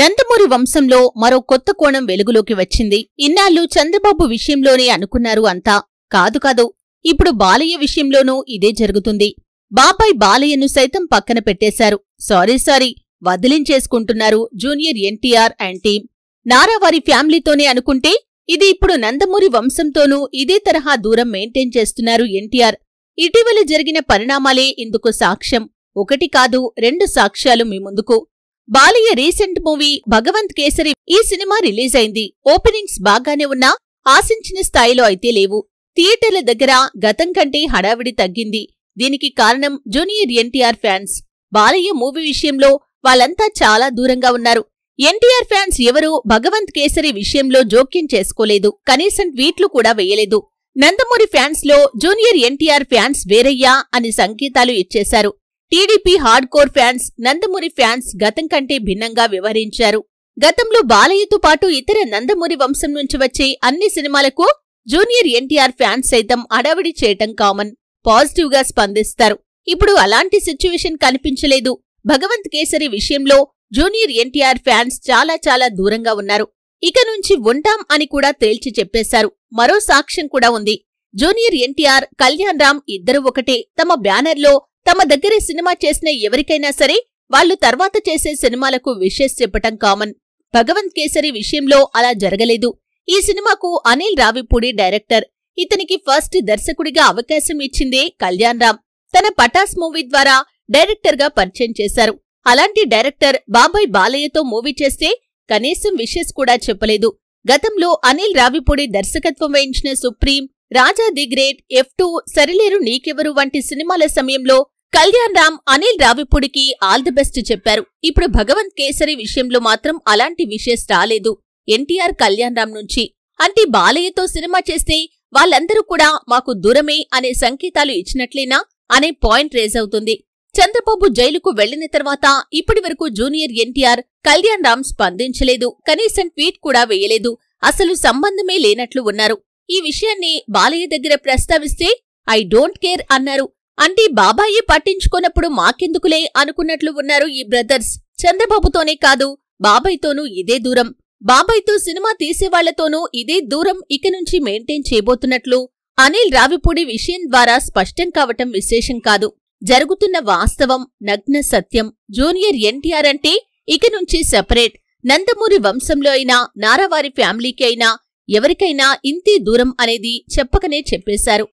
నందమూరి వంశంలో మరో కొత్త కోణం వెలుగులోకి వచ్చింది ఇన్నాళ్ళు చంద్రబాబు విషయంలోనే అనుకున్నారు అంతా కాదు కాదు ఇప్పుడు బాలయ్య విషయంలోనూ ఇదే జరుగుతుంది బాబాయ్ బాలయ్యను సైతం పక్కన పెట్టేశారు సారీ సారీ వదిలించేసుకుంటున్నారు junior NTR and team Nara వారి ఫ్యామిలీతోనే అనుకుంటే ఇది ఇప్పుడు నందమూరి వంశంతోనూ ఇదే తరహా దూరం మెయింటైన్ చేస్తున్నారు ఎన్టీఆర్ ఇటీవల జరిగిన పరిణామాలే ఇందుకు సాక్ష్యం ఒకటి కాదు రెండు సాక్ష్యాలు మీ ముందుకు బాలయ్య రీసెంట్ మూవీ భగవంత్ కేసరి ఈ సినిమా రిలీజ్ అయింది ఓపెనింగ్స్ బాగానే ఉన్నా ఆశించిన స్థాయిలో అయితే లేవు థియేటర్ల దగ్గర గతం కంటే హడావిడి తగ్గింది దీనికి కారణం junior NTR fans Balayya movie విషయంలో వాళ్ళంతా చాలా దూరంగా ఉన్నారు ఎన్టీఆర్ ఫ్యాన్స్ ఎవరూ భగవంత్ కేసరి విషయంలో జోక్యం చేసుకోలేదు కనీసం ట్వీట్లు కూడా వేయలేదు నందమూరి ఫ్యాన్స్ లో జూనియర్ ఎన్టీఆర్ ఫ్యాన్స్ వేరయ్యా అని సంకేతాలు ఇచ్చేశారు TDP hardcore fans Nandamuri fans గతం కంటే భిన్నంగా వ్యవహరించారు గతంలో బాలయ్యతో పాటు ఇతర నందమూరి వంశం నుంచి వచ్చే అన్ని సినిమాలకు జూనియర్ ఎన్టీఆర్ ఫ్యాన్స్ సైతం అడావిడి చేయటం కామన్ పాజిటివ్ గా స్పందిస్తారు ఇప్పుడు అలాంటి సిచ్యువేషన్ కనిపించలేదు భగవంత్ కేసరి విషయంలో జూనియర్ ఎన్టీఆర్ ఫ్యాన్స్ చాలా చాలా దూరంగా ఉన్నారు ఇక నుంచి ఉంటాం అని కూడా తేల్చి చెప్పేశారు మరో సాక్ష్యం కూడా ఉంది జూనియర్ ఎన్టీఆర్ కళ్యాణ్ రామ్ ఇద్దరూ ఒకటే తమ బ్యానర్లో తమ దగ్గర సినిమా చేసిన ఎవరికైనా సరే వాళ్లు తర్వాత చేసే సినిమాలకు విషెస్ చెప్పటం కామన్ భగవంత్ కేసరి విషయంలో అలా జరగలేదు ఈ సినిమాకు అనిల్ రావిపూడి డైరెక్టర్ ఇతనికి ఫస్ట్ దర్శకుడిగా అవకాశం ఇచ్చిందే కళ్యాణ్ రామ్ తన పటాస్ మూవీ ద్వారా డైరెక్టర్గా పరిచయం చేశారు అలాంటి డైరెక్టర్ బాబాయ్ బాలయ్యతో మూవీ చేస్తే కనీసం విషెస్ కూడా చెప్పలేదు గతంలో అనిల్ రావిపూడి దర్శకత్వం వహించిన Supreme Raja the Great F two Sarileru Neekevvaru వంటి సినిమాల సమయంలో కళ్యాణ్ రామ్ అనిల్ రావిపూడికి ఆల్ ది బెస్ట్ చెప్పారు ఇప్పుడు భగవంత్ కేసరి విషయంలో మాత్రం అలాంటి విషెస్ రాలేదు ఎన్టీఆర్ కళ్యాణ్ రామ్ నుంచి అంటే బాలయ్యతో సినిమా చేస్తే వాళ్ళందరూ కూడా మాకు దూరమే అనే సంకేతాలు ఇచ్చినట్లేనా అనే పాయింట్ రేజ్ అవుతుంది చంద్రబాబు జైలుకు వెళ్లిన తర్వాత ఇప్పటి వరకు జూనియర్ ఎన్టీఆర్ కళ్యాణ్ రామ్ స్పందించలేదు కనీసం ట్వీట్ కూడా వేయలేదు అసలు సంబంధమే లేనట్లు ఉన్నారు ఈ విషయాన్ని బాలయ్య దగ్గర ప్రస్తావిస్తే ఐ డోంట్ కేర్ అన్నారు అంటే బాబాయే పట్టించుకోనప్పుడు మాకెందుకులే అనుకున్నట్లు ఉన్నారు ఈ బ్రదర్స్ చంద్రబాబుతోనే కాదు బాబాయ్తోనూ ఇదే దూరం బాబాయ్తో సినిమా తీసేవాళ్లతోనూ ఇదే దూరం ఇక నుంచి మెయింటైన్ చేయబోతున్నట్లు అనిల్ రావిపూడి విషయం ద్వారా స్పష్టం కావటం విశేషం కాదు జరుగుతున్న వాస్తవం నగ్న సత్యం జూనియర్ ఎన్టీఆర్ అంటే ఇక నుంచి సెపరేట్ నందమూరి వంశంలో అయినా నారావారి ఫ్యామిలీకి అయినా ఎవరికైనా ఇంతే దూరం అనేది చెప్పకనే చెప్పేశారు